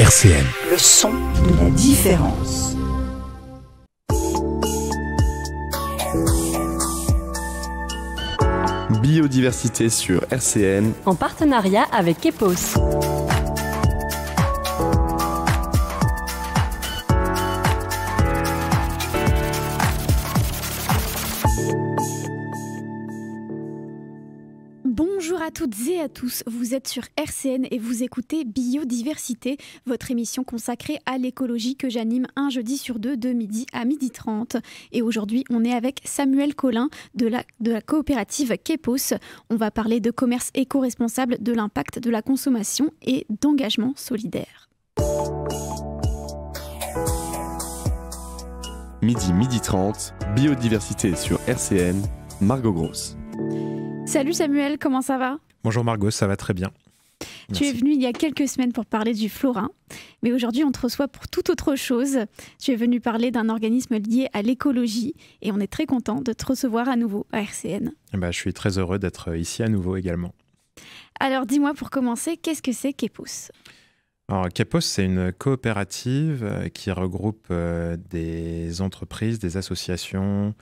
RCN. Le son de la différence. Biodiversité sur RCN. En partenariat avec EPOS. à tous, vous êtes sur RCN et vous écoutez Biodiversité, votre émission consacrée à l'écologie que j'anime un jeudi sur deux de midi à midi 30. Et aujourd'hui, on est avec Samuel Collin de la, de la coopérative Kepos. On va parler de commerce éco-responsable, de l'impact de la consommation et d'engagement solidaire. Midi, midi 30, Biodiversité sur RCN, Margot Grosse. Salut Samuel, comment ça va Bonjour Margot, ça va très bien. Tu es venu il y a quelques semaines pour parler du Florin, mais aujourd'hui on te reçoit pour toute autre chose. Tu es venu parler d'un organisme lié à l'écologie et on est très content de te recevoir à nouveau à RCN. Eh ben, je suis très heureux d'être ici à nouveau également. Alors dis-moi pour commencer, qu'est-ce que c'est Kepos alors, Capos, c'est une coopérative euh, qui regroupe euh, des entreprises, des associations,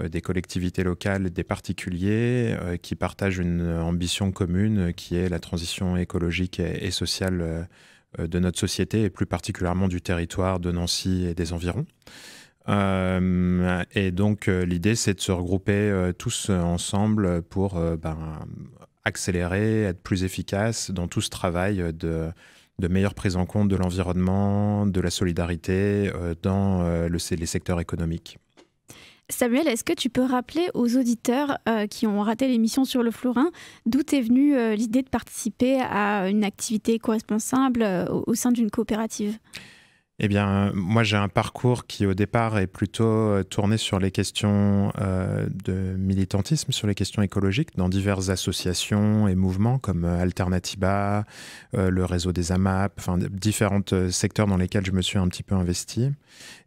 euh, des collectivités locales, des particuliers euh, qui partagent une ambition commune euh, qui est la transition écologique et, sociale de notre société et plus particulièrement du territoire de Nancy et des environs. et donc l'idée c'est de se regrouper tous ensemble pour ben, accélérer, être plus efficace dans tout ce travail de, meilleure prise en compte de l'environnement, de la solidarité dans les secteurs économiques. Samuel, est-ce que tu peux rappeler aux auditeurs euh, qui ont raté l'émission sur le Florin d'où est venue euh, l'idée de participer à une activité co responsable euh, au sein d'une coopérative eh bien, moi, j'ai un parcours qui, au départ, est plutôt euh, tourné sur les questions euh, de militantisme, sur les questions écologiques, dans diverses associations et mouvements comme euh, Alternatiba, le réseau des AMAP, différents secteurs dans lesquels je me suis un petit peu investi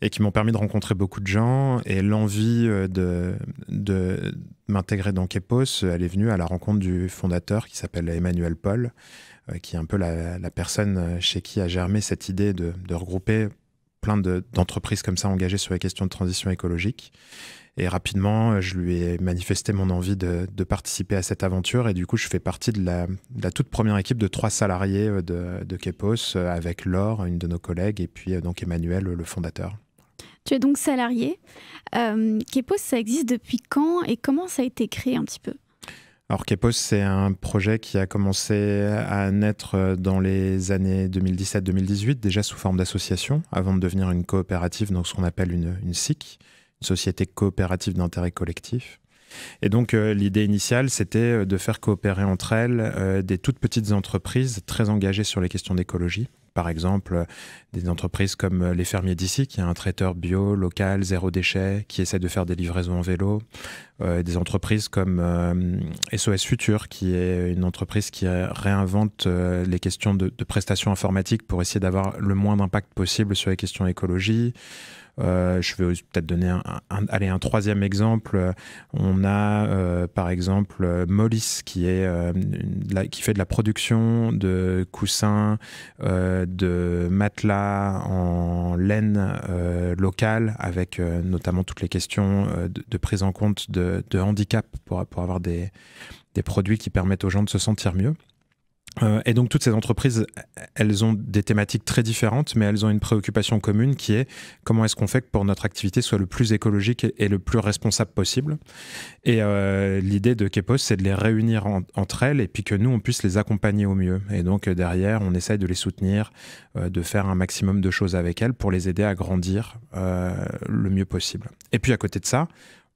et qui m'ont permis de rencontrer beaucoup de gens. Et l'envie de, de m'intégrer dans Kepos, elle est venue à la rencontre du fondateur qui s'appelle Emmanuel Paul euh, qui est un peu la, personne euh, chez qui a germé cette idée de, regrouper plein d'entreprises comme ça engagées sur les questions de transition écologique. Et rapidement, euh, je lui ai manifesté mon envie de, participer à cette aventure. Et du coup, je fais partie de la, toute première équipe de trois salariés de, de, Kepos, avec Laure, une de nos collègues, et puis donc Emmanuel, le fondateur. Tu es donc salarié. Euh, Kepos, ça existe depuis quand et comment ça a été créé un petit peu alors Kepos, c'est un projet qui a commencé à naître euh, dans les années 2017-2018, déjà sous forme d'association, avant de devenir une coopérative, donc ce qu'on appelle une, SIC, une société coopérative d'intérêt collectif. Et donc euh, l'idée initiale, c'était euh, de faire coopérer entre elles des toutes petites entreprises très engagées sur les questions d'écologie, par exemple des entreprises comme euh, Les Fermiers d'ici, qui est un traiteur bio, local, zéro déchet, qui essaie de faire des livraisons en vélo, euh, des entreprises comme euh, SOS Future, qui est une entreprise qui réinvente les questions de, prestations informatiques pour essayer d'avoir le moins d'impact possible sur les questions écologie. Euh, je vais peut-être donner un, un, troisième exemple. On a euh, par exemple Mollis qui, est, euh, qui fait de la production de coussins, de matelas en laine locale, avec notamment toutes les questions de, prise en compte de, handicap pour, avoir des produits qui permettent aux gens de se sentir mieux. Euh, et donc toutes ces entreprises, elles ont des thématiques très différentes, mais elles ont une préoccupation commune qui est comment est-ce qu'on fait que pour notre activité soit le plus écologique et, le plus responsable possible. Et euh, l'idée de Kepos, c'est de les réunir entre elles et puis que nous, on puisse les accompagner au mieux. Et donc euh, derrière, on essaye de les soutenir, de faire un maximum de choses avec elles pour les aider à grandir le mieux possible. Et puis à côté de ça,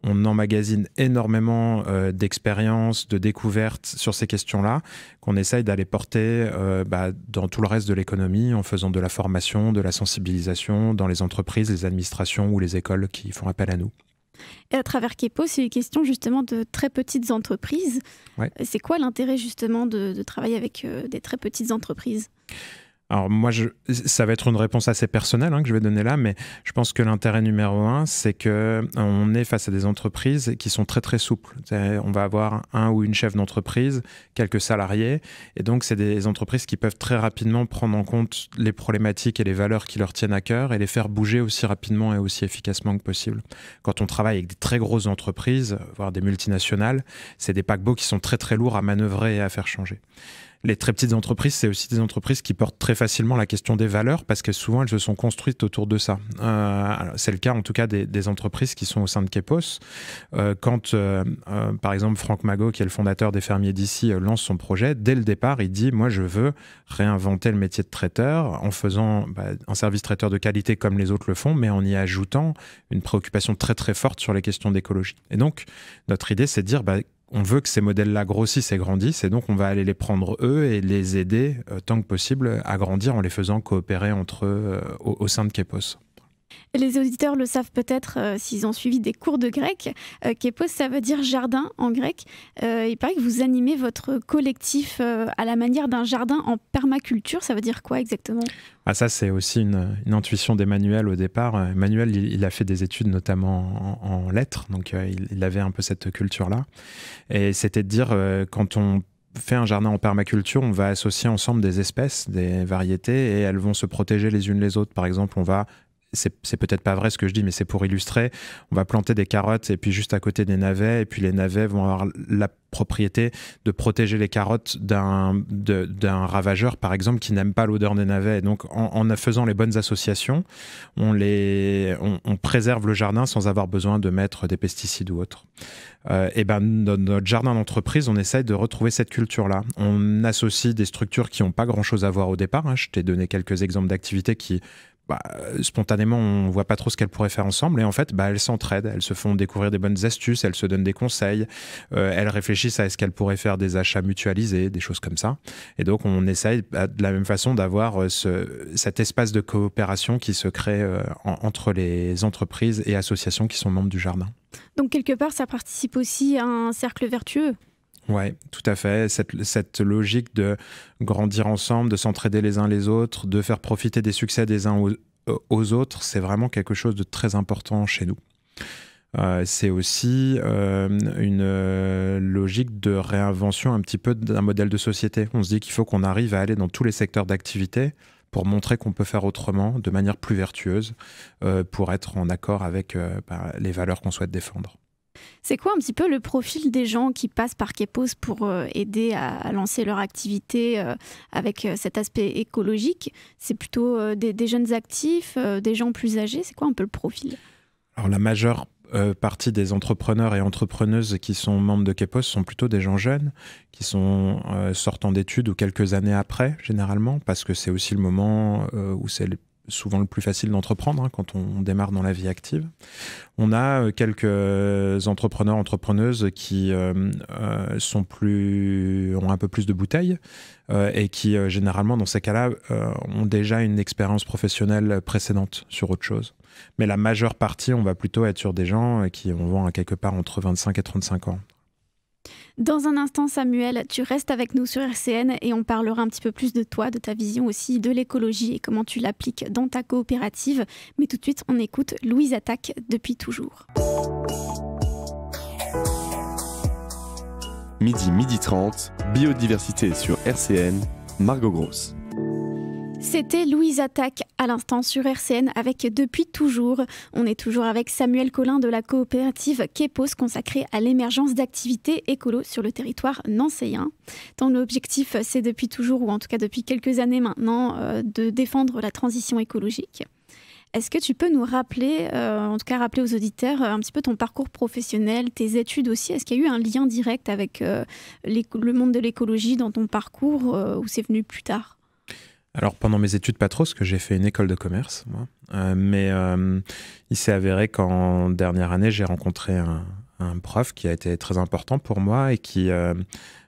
on emmagasine énormément euh, d'expériences, de découvertes sur ces questions-là, qu'on essaye d'aller porter euh, bah, dans tout le reste de l'économie en faisant de la formation, de la sensibilisation dans les entreprises, les administrations ou les écoles qui font appel à nous. Et à travers Kepo, c'est une question justement de très petites entreprises. C'est quoi l'intérêt justement de, travailler avec euh, des très petites entreprises alors moi, je, ça va être une réponse assez personnelle hein, que je vais donner là, mais je pense que l'intérêt numéro un, c'est que on est face à des entreprises qui sont très très souples. On va avoir un ou une chef d'entreprise, quelques salariés, et donc c'est des entreprises qui peuvent très rapidement prendre en compte les problématiques et les valeurs qui leur tiennent à cœur et les faire bouger aussi rapidement et aussi efficacement que possible. Quand on travaille avec des très grosses entreprises, voire des multinationales, c'est des paquebots qui sont très très lourds à manœuvrer et à faire changer les très petites entreprises, c'est aussi des entreprises qui portent très facilement la question des valeurs parce que souvent elles se sont construites autour de ça. Euh, c'est le cas en tout cas des, entreprises qui sont au sein de Kepos. Euh, quand euh, par exemple Franck Magot, qui est le fondateur des fermiers d'ici, lance son projet, dès le départ il dit moi je veux réinventer le métier de traiteur en faisant bah, un service traiteur de qualité comme les autres le font, mais en y ajoutant une préoccupation très très forte sur les questions d'écologie. Et donc notre idée c'est de dire bah, on veut que ces modèles-là grossissent et grandissent, et donc on va aller les prendre eux et les aider euh, tant que possible à grandir en les faisant coopérer entre eux euh, au sein de Kepos. Les auditeurs le savent peut-être euh, s'ils ont suivi des cours de grec. Euh, Kepos ça veut dire jardin en grec. Euh, il paraît que vous animez votre collectif à la manière d'un jardin en permaculture. Ça veut dire quoi exactement ah, Ça, c'est aussi une, intuition d'Emmanuel au départ. Emmanuel, il, a fait des études notamment en, lettres, donc il, il, avait un peu cette culture-là. Et c'était de dire, quand on fait un jardin en permaculture, on va associer ensemble des espèces, des variétés, et elles vont se protéger les unes les autres. Par exemple, on va c'est peut-être pas vrai ce que je dis, mais c'est pour illustrer. On va planter des carottes et puis juste à côté des navets, et puis les navets vont avoir la propriété de protéger les carottes d'un ravageur, par exemple, qui n'aime pas l'odeur des navets. donc, en, faisant les bonnes associations, on, préserve le jardin sans avoir besoin de mettre des pesticides ou autre. Euh, et ben, dans notre jardin d'entreprise, on essaye de retrouver cette culture-là. On associe des structures qui n'ont pas grand-chose à voir au départ. Hein. Je t'ai donné quelques exemples d'activités qui bah, spontanément, on voit pas trop ce qu'elles pourraient faire ensemble. Et en fait, bah, elles s'entraident, elles se font découvrir des bonnes astuces, elles se donnent des conseils, euh, elles réfléchissent à est-ce qu'elles pourraient faire des achats mutualisés, des choses comme ça. Et donc, on essaye bah, de la même façon d'avoir euh, cet espace de coopération qui se crée euh, entre les entreprises et associations qui sont membres du jardin. Donc, quelque part, ça participe aussi à un cercle vertueux. Oui, tout à fait. Cette, logique de grandir ensemble, de s'entraider les uns les autres, de faire profiter des succès des uns aux, euh, autres, c'est vraiment quelque chose de très important chez nous. Euh, c'est aussi euh, une logique de réinvention un petit peu d'un modèle de société. On se dit qu'il faut qu'on arrive à aller dans tous les secteurs d'activité pour montrer qu'on peut faire autrement, de manière plus vertueuse, pour être en accord avec bah, les valeurs qu'on souhaite défendre. C'est quoi un petit peu le profil des gens qui passent par Kepos pour euh, aider à, lancer leur activité euh, avec euh, cet aspect écologique C'est plutôt des, jeunes actifs, des gens plus âgés C'est quoi un peu le profil Alors la majeure partie des entrepreneurs et entrepreneuses qui sont membres de Kepos sont plutôt des gens jeunes, qui sont sortants sortant d'études ou quelques années après, généralement, parce que c'est aussi le moment où c'est le souvent le plus facile d'entreprendre hein, quand on, démarre dans la vie active. On a euh, quelques entrepreneurs, entrepreneuses qui euh, euh, sont plus, ont un peu plus de bouteilles et qui, généralement, dans ces cas-là, ont déjà une expérience professionnelle précédente sur autre chose. Mais la majeure partie, on va plutôt être sur des gens qui vont à hein, quelque part entre 25 et 35 ans. Dans un instant, Samuel, tu restes avec nous sur RCN et on parlera un petit peu plus de toi, de ta vision aussi de l'écologie et comment tu l'appliques dans ta coopérative. Mais tout de suite, on écoute Louise Attaque depuis toujours. Midi, midi 30, biodiversité sur RCN, Margot Gross. C'était Louise Attaque à l'instant sur RCN avec Depuis toujours. On est toujours avec Samuel Collin de la coopérative Kepos consacrée à l'émergence d'activités écolo sur le territoire nancéien. Ton objectif, c'est depuis toujours, ou en tout cas depuis quelques années maintenant, euh, de défendre la transition écologique. Est-ce que tu peux nous rappeler, euh, en tout cas rappeler aux auditeurs, un petit peu ton parcours professionnel, tes études aussi Est-ce qu'il y a eu un lien direct avec euh, le monde de l'écologie dans ton parcours ou c'est venu plus tard alors pendant mes études, pas trop, parce que j'ai fait une école de commerce, euh, mais euh, il s'est avéré qu'en dernière année, j'ai rencontré un, prof qui a été très important pour moi et qui euh,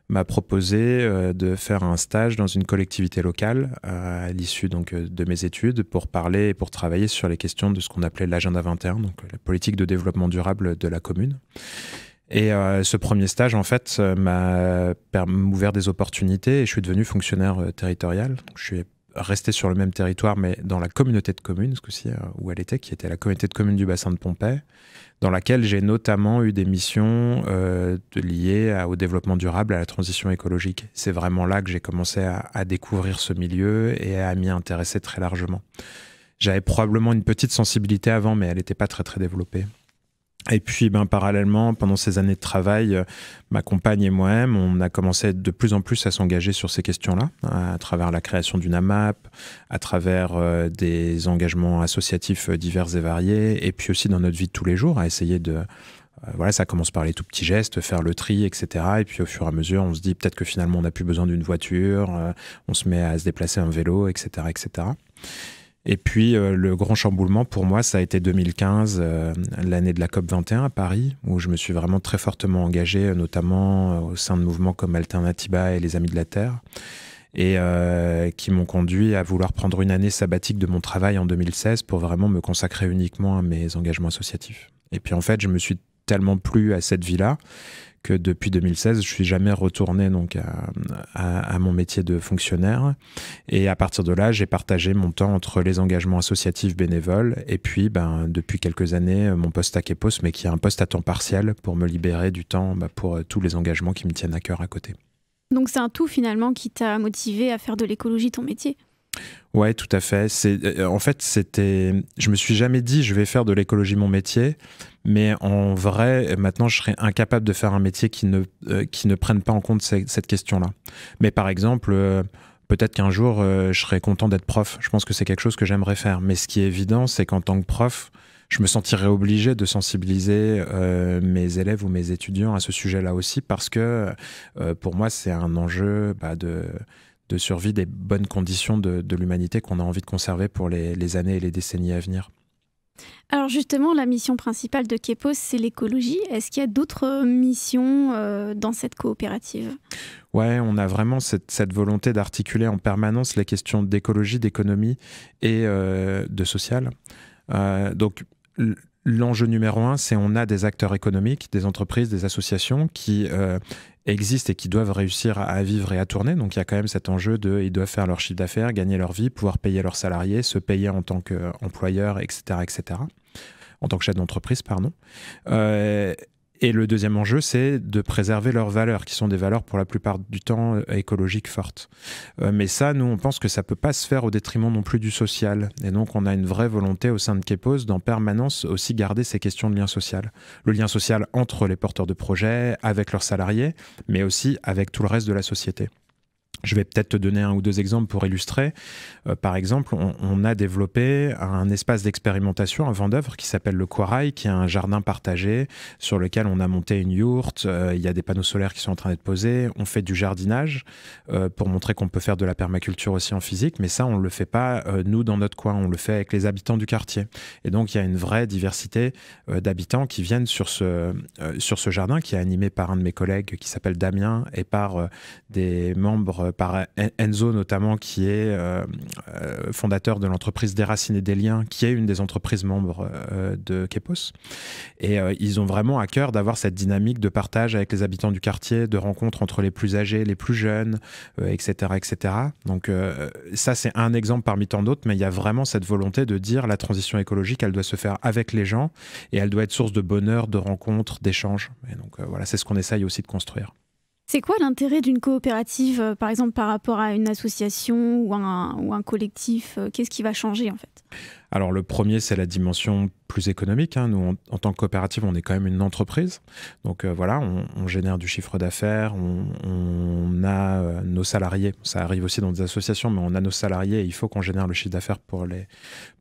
m'a proposé de faire un stage dans une collectivité locale à l'issue donc de mes études pour parler et pour travailler sur les questions de ce qu'on appelait l'agenda 21, donc la politique de développement durable de la commune. Et ce premier stage, en fait, m'a ouvert des opportunités et je suis devenu fonctionnaire territorial. je suis rester sur le même territoire, mais dans la communauté de communes, ce que ci euh, où elle était, qui était la communauté de communes du bassin de Pompée, dans laquelle j'ai notamment eu des missions euh, liées au développement durable, à la transition écologique. C'est vraiment là que j'ai commencé à, à, découvrir ce milieu et à m'y intéresser très largement. J'avais probablement une petite sensibilité avant, mais elle n'était pas très très développée. Et puis, ben, parallèlement, pendant ces années de travail, euh, ma compagne et moi-même, on a commencé de plus en plus à s'engager sur ces questions-là, à, travers la création d'une AMAP, à travers euh, des engagements associatifs euh, divers et variés, et puis aussi dans notre vie de tous les jours, à essayer de... voilà, ça commence par les tout petits gestes, faire le tri, etc. Et puis, au fur et à mesure, on se dit peut-être que finalement, on n'a plus besoin d'une voiture, on se met à se déplacer en vélo, etc., etc. Et puis euh, le grand chamboulement pour moi, ça a été 2015, euh, l'année de la COP 21 à Paris, où je me suis vraiment très fortement engagé, euh, notamment au sein de mouvements comme Alternatiba et les Amis de la Terre, et qui m'ont conduit à vouloir prendre une année sabbatique de mon travail en 2016 pour vraiment me consacrer uniquement à mes engagements associatifs. Et puis en fait, je me suis tellement plu à cette vie-là que depuis 2016, je suis jamais retourné donc à, mon métier de fonctionnaire. Et à partir de là, j'ai partagé mon temps entre les engagements associatifs bénévoles et puis, ben, depuis quelques années, mon poste à Kepos, mais qui est un poste à temps partiel pour me libérer du temps ben, pour euh, tous les engagements qui me tiennent à cœur à côté. Donc c'est un tout finalement qui t'a motivé à faire de l'écologie ton métier Ouais, tout à fait. C'est euh, euh, en fait c'était je me suis jamais dit je vais faire de l'écologie mon métier, mais en vrai maintenant je serais incapable de faire un métier qui ne euh, qui ne prenne pas en compte cette, question-là. Mais par exemple Peut-être qu'un jour, je serais content d'être prof. Je pense que c'est quelque chose que j'aimerais faire. Mais ce qui est évident, c'est qu'en tant que prof, je me sentirais obligé de sensibiliser mes élèves ou mes étudiants à ce sujet-là aussi parce que pour moi c'est un enjeu bah, de de survie des bonnes conditions de, l'humanité qu'on a envie de conserver pour les, années et les décennies à venir. Alors justement, la mission principale de Kepos, c'est l'écologie. Est-ce qu'il y a d'autres missions euh, dans cette coopérative Ouais, on a vraiment cette, volonté d'articuler en permanence les questions d'écologie, d'économie et euh, de social. Euh, donc l'enjeu numéro un, c'est on a des acteurs économiques, des entreprises, des associations qui existent et qui doivent réussir à vivre et à tourner. Donc il y a quand même cet enjeu de ils doivent faire leur chiffre d'affaires, gagner leur vie, pouvoir payer leurs salariés, se payer en tant qu'employeur, etc., etc. En tant que chef d'entreprise, pardon. Euh, et le deuxième enjeu, c'est de préserver leurs valeurs, qui sont des valeurs pour la plupart du temps euh, écologiques fortes. Euh, mais ça, nous, on pense que ça ne peut pas se faire au détriment non plus du social. Et donc, on a une vraie volonté au sein de Kepos d'en permanence aussi garder ces questions de lien social. Le lien social entre les porteurs de projets, avec leurs salariés, mais aussi avec tout le reste de la société. Je vais peut-être te donner un ou deux exemples pour illustrer. Euh, par exemple, on, a développé un espace d'expérimentation, un vent d'oeuvre qui s'appelle le Quorail, qui est un jardin partagé sur lequel on a monté une yourte. Euh, il y a des panneaux solaires qui sont en train d'être posés. On fait du jardinage euh, pour montrer qu'on peut faire de la permaculture aussi en physique, mais ça, on ne le fait pas nous dans notre coin. On le fait avec les habitants du quartier. Et donc, il y a une vraie diversité d'habitants qui viennent sur ce, sur ce jardin qui est animé par un de mes collègues qui s'appelle Damien et par des membres euh, par, Enzo notamment, qui est euh, euh, fondateur de l'entreprise et des liens, qui est une des entreprises membres de Kepos. Et ils ont vraiment à cœur d'avoir cette dynamique de partage avec les habitants du quartier, de rencontres entre les plus âgés, les plus jeunes, etc., etc. Donc ça, c'est un exemple parmi tant d'autres, mais il y a vraiment cette volonté de dire la transition écologique, elle doit se faire avec les gens et elle doit être source de bonheur, de rencontres, d'échanges. Et donc voilà, c'est ce qu'on essaye aussi de construire. C'est quoi l'intérêt d'une coopérative, euh, par exemple, par rapport à une association ou un, collectif euh, Qu'est-ce qui va changer, en fait Alors, le premier, c'est la dimension plus économique. Hein. Nous, en tant que coopérative, on est quand même une entreprise. Donc, euh, voilà, on, génère du chiffre d'affaires, on, a nos salariés. Ça arrive aussi dans des associations, mais on a nos salariés et il faut qu'on génère le chiffre d'affaires pour les,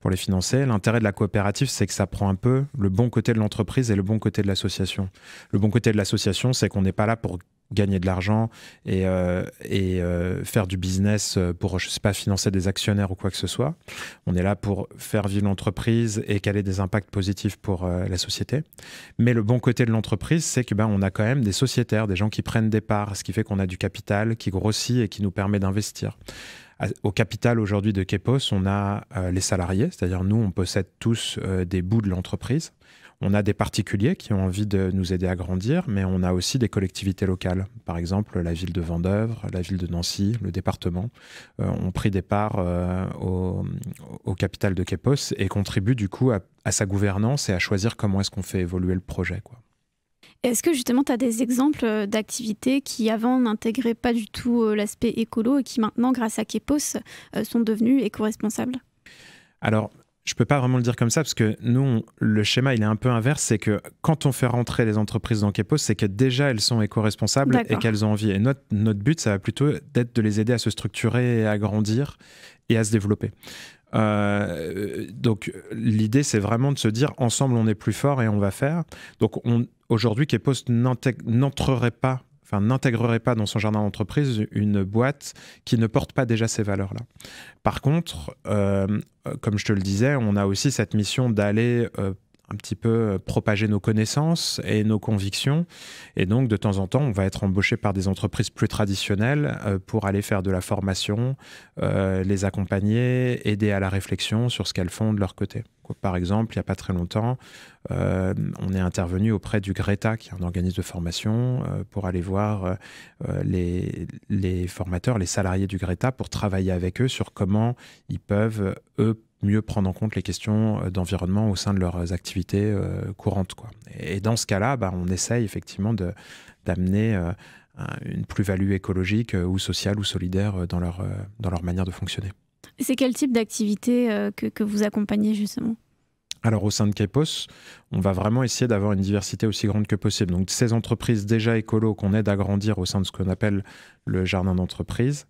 pour les financer. L'intérêt de la coopérative, c'est que ça prend un peu le bon côté de l'entreprise et le bon côté de l'association. Le bon côté de l'association, c'est qu'on n'est pas là pour gagner de l'argent et, euh, euh, faire du business pour, je pas, financer des actionnaires ou quoi que ce soit. On est là pour faire vivre l'entreprise et qu'elle ait des impacts positifs pour euh, la société. Mais le bon côté de l'entreprise, c'est que ben, on a quand même des sociétaires, des gens qui prennent des parts, ce qui fait qu'on a du capital qui grossit et qui nous permet d'investir. Au capital aujourd'hui de Kepos, on a les salariés, c'est-à-dire nous, on possède tous des bouts de l'entreprise. On a des particuliers qui ont envie de nous aider à grandir, mais on a aussi des collectivités locales. Par exemple, la ville de Vendœuvre, la ville de Nancy, le département euh, ont pris des parts euh, au, capital de Kepos et contribuent du coup à, sa gouvernance et à choisir comment est-ce qu'on fait évoluer le projet. Est-ce que justement, tu as des exemples euh, d'activités qui avant n'intégraient pas du tout l'aspect écolo et qui maintenant, grâce à Kepos, sont devenues éco-responsables Alors, je peux pas vraiment le dire comme ça parce que nous, le schéma, il est un peu inverse. C'est que quand on fait rentrer les entreprises dans Kepos, c'est que déjà elles sont éco-responsables et qu'elles ont envie. Et notre, notre but, ça va plutôt d'être de les aider à se structurer et à grandir et à se développer. Euh, donc l'idée, c'est vraiment de se dire ensemble, on est plus fort et on va faire. Donc aujourd'hui, Kepos n'entrerait pas n'intégrerait pas dans son jardin d'entreprise une boîte qui ne porte pas déjà ces valeurs-là. Par contre, euh, euh, comme je te le disais, on a aussi cette mission d'aller euh, un petit peu euh, propager nos connaissances et nos convictions. Et donc, de temps en temps, on va être embauché par des entreprises plus traditionnelles euh, pour aller faire de la formation, euh, les accompagner, aider à la réflexion sur ce qu'elles font de leur côté. Par exemple, il n'y a pas très longtemps, on est intervenu auprès du Greta, qui est un organisme de formation, pour aller voir les, les formateurs, les salariés du Greta, pour travailler avec eux sur comment ils peuvent, eux, mieux prendre en compte les questions euh, d'environnement au sein de leurs activités euh, courantes. Quoi. Et, dans ce cas-là, bah, on essaye effectivement d'amener euh, une plus-value écologique ou sociale ou solidaire dans leur, dans leur manière de fonctionner. C'est quel type d'activité que, vous accompagnez justement alors au sein de Kepos, on va vraiment essayer d'avoir une diversité aussi grande que possible. Donc ces entreprises déjà écolo qu'on aide à grandir au sein de ce qu'on appelle le jardin d'entreprise,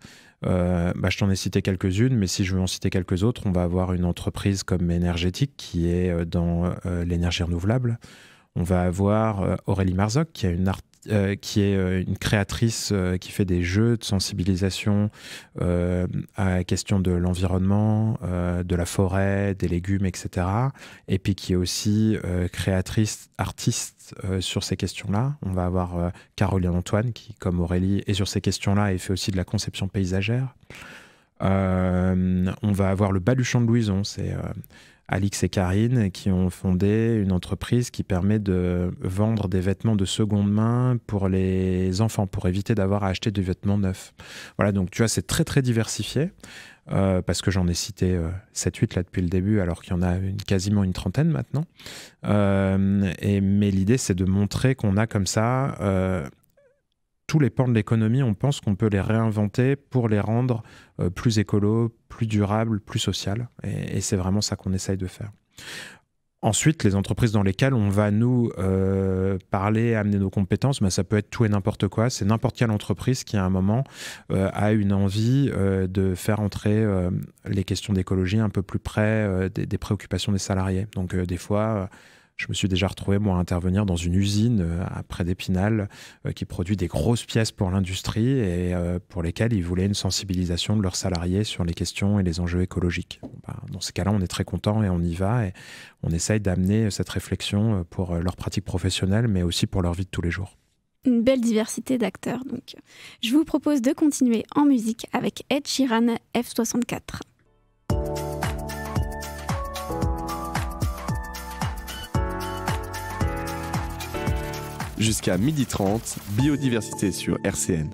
euh, bah, je t'en ai cité quelques-unes, mais si je veux en citer quelques autres, on va avoir une entreprise comme Énergétique qui est euh, dans euh, l'énergie renouvelable. On va avoir Aurélie Marzoc qui a une, art euh, qui est euh, une créatrice euh, qui fait des jeux de sensibilisation à la question de l'environnement, de la forêt, des légumes, etc. Et puis qui est aussi créatrice, artiste sur ces questions-là. On va avoir Caroline Antoine qui, comme Aurélie, est sur ces questions-là et fait aussi de la conception paysagère. on va avoir le baluchon de Louison, c'est Alix et Karine qui ont fondé une entreprise qui permet de vendre des vêtements de seconde main pour les enfants, pour éviter d'avoir à acheter des vêtements neufs. Voilà, donc tu vois, c'est très très diversifié, euh, parce que j'en ai cité 7-8 euh, là depuis le début, alors qu'il y en a quasiment une trentaine maintenant. Euh, et, mais l'idée, c'est de montrer qu'on a comme ça tous les pans de l'économie, on pense qu'on peut les réinventer pour les rendre euh, plus écolo, plus durable, plus social. Et, c'est vraiment ça qu'on essaye de faire. Ensuite, les entreprises dans lesquelles on va nous euh, parler, amener nos compétences, ben ça peut être tout et n'importe quoi. C'est n'importe quelle entreprise qui, à un moment, euh, a une envie de faire entrer les questions d'écologie un peu plus près des, des, préoccupations des salariés. Donc, des fois je me suis déjà retrouvé, moi, à intervenir dans une usine euh, près d'Épinal euh, qui produit des grosses pièces pour l'industrie et euh, pour lesquelles ils voulaient une sensibilisation de leurs salariés sur les questions et les enjeux écologiques. Ben, dans ces cas-là, on est très content et on y va et on essaye d'amener cette réflexion pour leurs pratiques professionnelles, mais aussi pour leur vie de tous les jours. Une belle diversité d'acteurs, donc. Je vous propose de continuer en musique avec Ed Sheeran F64. Jusqu'à 12h30, biodiversité sur RCN.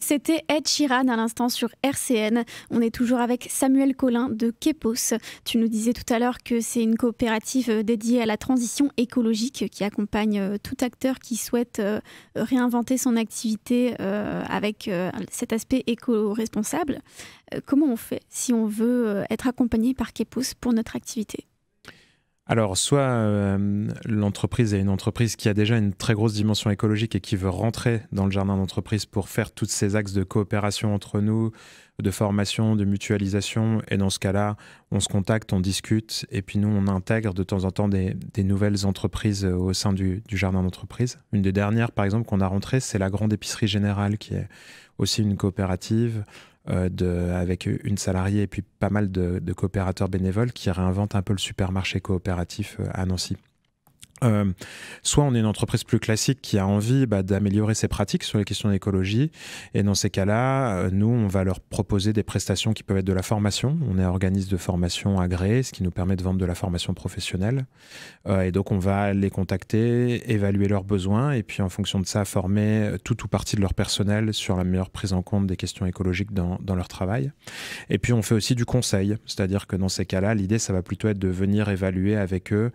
C'était Ed Chiran à l'instant sur RCN. On est toujours avec Samuel Collin de Kepos. Tu nous disais tout à l'heure que c'est une coopérative euh, dédiée à la transition écologique qui accompagne euh, tout acteur qui souhaite euh, réinventer son activité avec cet aspect éco-responsable. Comment on fait si on veut être accompagné par Kepos pour notre activité alors, soit euh, l'entreprise est une entreprise qui a déjà une très grosse dimension écologique et qui veut rentrer dans le jardin d'entreprise pour faire tous ces axes de coopération entre nous, de formation, de mutualisation. Et dans ce cas-là, on se contacte, on discute, et puis nous, on intègre de temps en temps des, nouvelles entreprises euh, au sein du, du jardin d'entreprise. Une des dernières, par exemple, qu'on a rentrée, c'est la Grande Épicerie Générale, qui est aussi une coopérative. Euh, de, avec une salariée et puis pas mal de, de coopérateurs bénévoles qui réinventent un peu le supermarché coopératif euh, à Nancy. Euh, soit on est une entreprise plus classique qui a envie bah, d'améliorer ses pratiques sur les questions d'écologie, et dans ces cas-là, euh, nous, on va leur proposer des prestations qui peuvent être de la formation. On est organisme de formation agréé, ce qui nous permet de vendre de la formation professionnelle. Euh, et donc, on va les contacter, évaluer leurs besoins, et puis en fonction de ça, former tout ou partie de leur personnel sur la meilleure prise en compte des questions écologiques dans leur travail. Et puis, on fait aussi du conseil, c'est-à-dire que dans ces cas-là, l'idée, ça va plutôt être de venir évaluer avec eux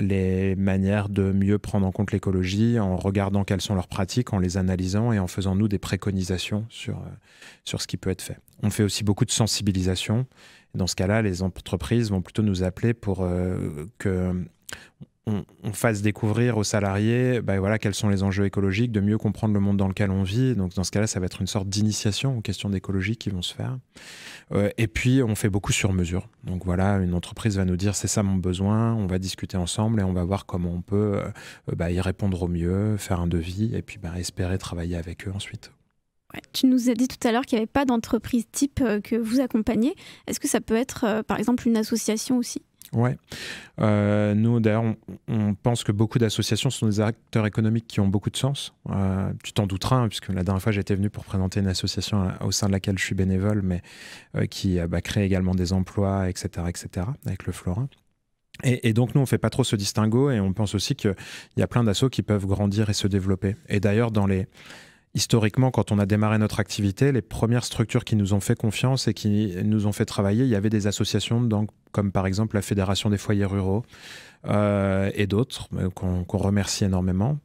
les manières de mieux prendre en compte l'écologie en regardant quelles sont leurs pratiques, en les analysant et en faisant nous des préconisations sur, euh, sur ce qui peut être fait. On fait aussi beaucoup de sensibilisation. Dans ce cas-là, les entreprises vont plutôt nous appeler pour euh, que on, fasse découvrir aux salariés bah, voilà, quels sont les enjeux écologiques, de mieux comprendre le monde dans lequel on vit. Donc dans ce cas-là, ça va être une sorte d'initiation aux questions d'écologie qui vont se faire. Euh, et puis on fait beaucoup sur mesure. Donc voilà, une entreprise va nous dire c'est ça mon besoin, on va discuter ensemble et on va voir comment on peut euh, bah, y répondre au mieux, faire un devis et puis bah, espérer travailler avec eux ensuite. tu nous as dit tout à l'heure qu'il n'y avait pas d'entreprise type euh, que vous accompagnez. Est-ce que ça peut être par exemple une association aussi Ouais. Euh, nous, d'ailleurs, on, pense que beaucoup d'associations sont des acteurs économiques qui ont beaucoup de sens. Euh, tu t'en douteras, hein, puisque la dernière fois, j'étais venu pour présenter une association au sein de laquelle je suis bénévole, mais euh, qui bah, crée également des emplois, etc., etc., avec le Florin. Et, donc, nous, on ne fait pas trop ce distinguo et on pense aussi qu'il y a plein d'assauts qui peuvent grandir et se développer. Et d'ailleurs, dans les historiquement, quand on a démarré notre activité, les premières structures qui nous ont fait confiance et qui nous ont fait travailler, il y avait des associations dans comme par exemple la Fédération des foyers ruraux euh, et d'autres euh, qu'on remercie énormément.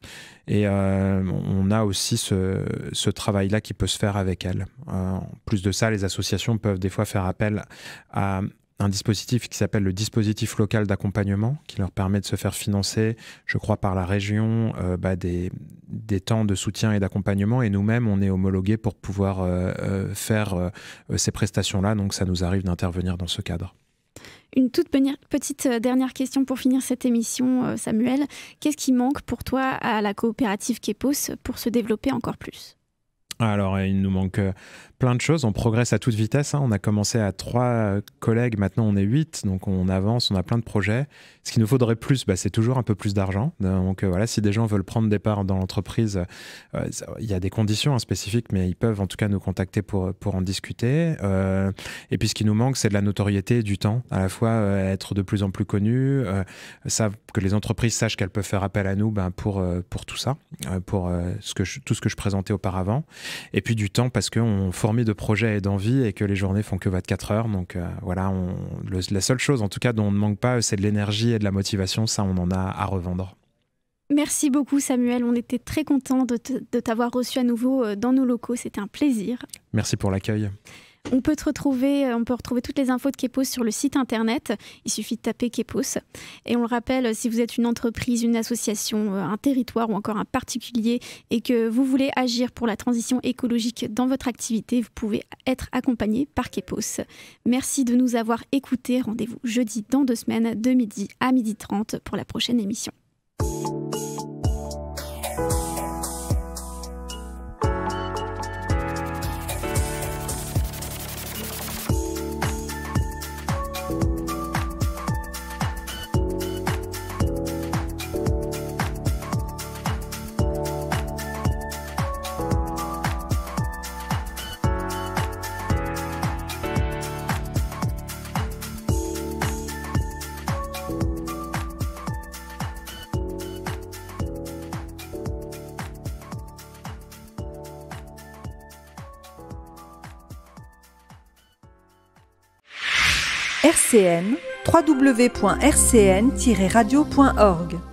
Et euh, on a aussi ce, travail-là qui peut se faire avec elles. en plus de ça, les associations peuvent des fois faire appel à un dispositif qui s'appelle le dispositif local d'accompagnement, qui leur permet de se faire financer, je crois, par la région, bah, des, des, temps de soutien et d'accompagnement. Et nous-mêmes, on est homologués pour pouvoir faire ces prestations-là. Donc, ça nous arrive d'intervenir dans ce cadre. Une toute petite euh, dernière question pour finir cette émission, euh, Samuel. Qu'est-ce qui manque pour toi à la coopérative Kepos pour se développer encore plus alors, il nous manque euh, plein de choses. On progresse à toute vitesse. Hein. On a commencé à trois collègues, maintenant on est huit, donc on avance, on a plein de projets. Ce qu'il nous faudrait plus, bah, c'est toujours un peu plus d'argent. Donc euh, voilà, si des gens veulent prendre des parts dans l'entreprise, euh, il y a des conditions hein, spécifiques, mais ils peuvent en tout cas nous contacter pour, pour en discuter. Euh, et puis ce qui nous manque, c'est de la notoriété et du temps. À la fois être de plus en plus connu, que les entreprises sachent qu'elles peuvent faire appel à nous ben, pour, pour tout ça, pour ce que je, tout ce que je présentais auparavant. Et puis du temps parce qu'on forme de projets et d'envie et que les journées font que 24 heures. Donc euh, voilà, la seule chose en tout cas dont on ne manque pas, c'est de l'énergie et de la motivation. Ça, on en a à revendre. Merci beaucoup Samuel, on était très content de t'avoir reçu à nouveau euh, dans nos locaux, c'était un plaisir. Merci pour l'accueil. On peut retrouver, euh, retrouver toutes les infos de Kepos sur le site internet. Il suffit de taper Kepos. Et on le rappelle, si vous êtes une entreprise, une association, euh, un territoire ou encore un particulier et que vous voulez agir pour la transition écologique dans votre activité, vous pouvez être accompagné par Kepos. Merci de nous avoir écoutés. Rendez-vous jeudi dans deux semaines, de midi à midi 30 pour la prochaine émission. www.rcn-radio.org